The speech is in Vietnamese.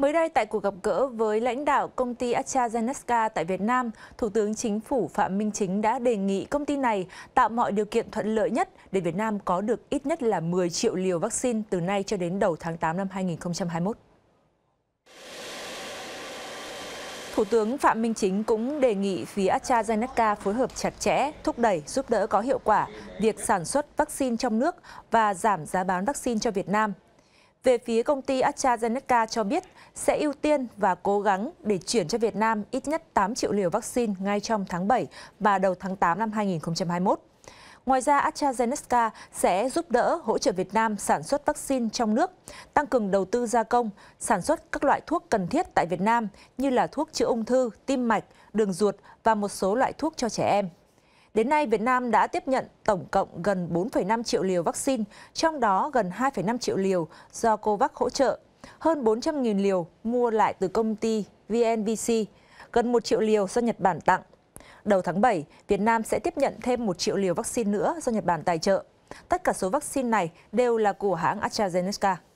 Mới đây tại cuộc gặp gỡ với lãnh đạo công ty AstraZeneca tại Việt Nam, Thủ tướng Chính phủ Phạm Minh Chính đã đề nghị công ty này tạo mọi điều kiện thuận lợi nhất để Việt Nam có được ít nhất là 10 triệu liều vaccine từ nay cho đến đầu tháng 8 năm 2021. Thủ tướng Phạm Minh Chính cũng đề nghị phía AstraZeneca phối hợp chặt chẽ, thúc đẩy, giúp đỡ có hiệu quả việc sản xuất vaccine trong nước và giảm giá bán vaccine cho Việt Nam. Về phía công ty AstraZeneca cho biết sẽ ưu tiên và cố gắng để chuyển cho Việt Nam ít nhất 8 triệu liều vaccine ngay trong tháng 7 và đầu tháng 8 năm 2021. Ngoài ra, AstraZeneca sẽ giúp đỡ hỗ trợ Việt Nam sản xuất vaccine trong nước, tăng cường đầu tư gia công, sản xuất các loại thuốc cần thiết tại Việt Nam như là thuốc chữa ung thư, tim mạch, đường ruột và một số loại thuốc cho trẻ em. Đến nay, Việt Nam đã tiếp nhận tổng cộng gần 4,5 triệu liều vaccine, trong đó gần 2,5 triệu liều do COVAX hỗ trợ, hơn 400.000 liều mua lại từ công ty VNVC, gần 1 triệu liều do Nhật Bản tặng. Đầu tháng 7, Việt Nam sẽ tiếp nhận thêm 1 triệu liều vaccine nữa do Nhật Bản tài trợ. Tất cả số vaccine này đều là của hãng AstraZeneca.